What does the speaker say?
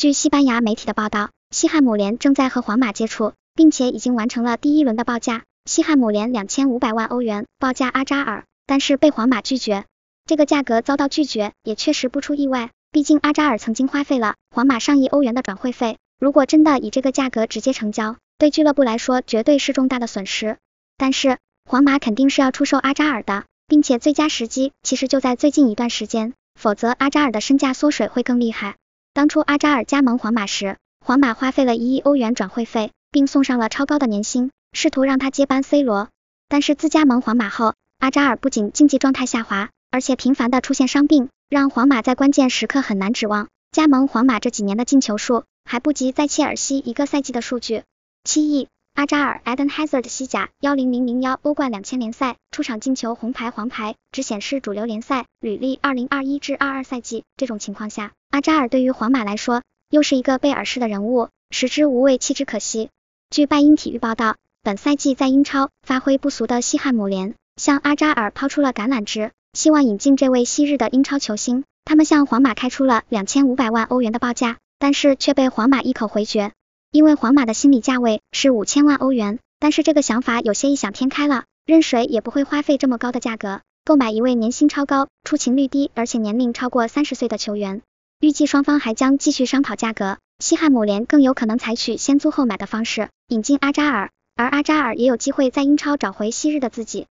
据西班牙媒体的报道，西汉姆联正在和皇马接触，并且已经完成了第一轮的报价。西汉姆联两千五百万欧元报价阿扎尔，但是被皇马拒绝。这个价格遭到拒绝也确实不出意外，毕竟阿扎尔曾经花费了皇马上亿欧元的转会费。如果真的以这个价格直接成交，对俱乐部来说绝对是重大的损失。但是皇马肯定是要出售阿扎尔的，并且最佳时机其实就在最近一段时间，否则阿扎尔的身价缩水会更厉害。当初阿扎尔加盟皇马时，皇马花费了一亿欧元转会费，并送上了超高的年薪，试图让他接班 C 罗。但是自加盟皇马后，阿扎尔不仅竞技状态下滑，而且频繁的出现伤病，让皇马在关键时刻很难指望。加盟皇马这几年的进球数，还不及在切尔西一个赛季的数据。七亿。阿扎尔 Eden Hazard 西甲幺零零零幺欧冠两千联赛出场进球红牌黄牌只显示主流联赛履历二零二一至二二赛季这种情况下，阿扎尔对于皇马来说又是一个贝尔式的人物，食之无味弃之可惜。据拜因体育报道，本赛季在英超发挥不俗的西汉姆联向阿扎尔抛出了橄榄枝，希望引进这位昔日的英超球星，他们向皇马开出了两千五百万欧元的报价，但是却被皇马一口回绝。因为皇马的心理价位是五千万欧元，但是这个想法有些异想天开了，任谁也不会花费这么高的价格购买一位年薪超高、出勤率低，而且年龄超过三十岁的球员。预计双方还将继续商讨价格，西汉姆联更有可能采取先租后买的方式引进阿扎尔，而阿扎尔也有机会在英超找回昔日的自己。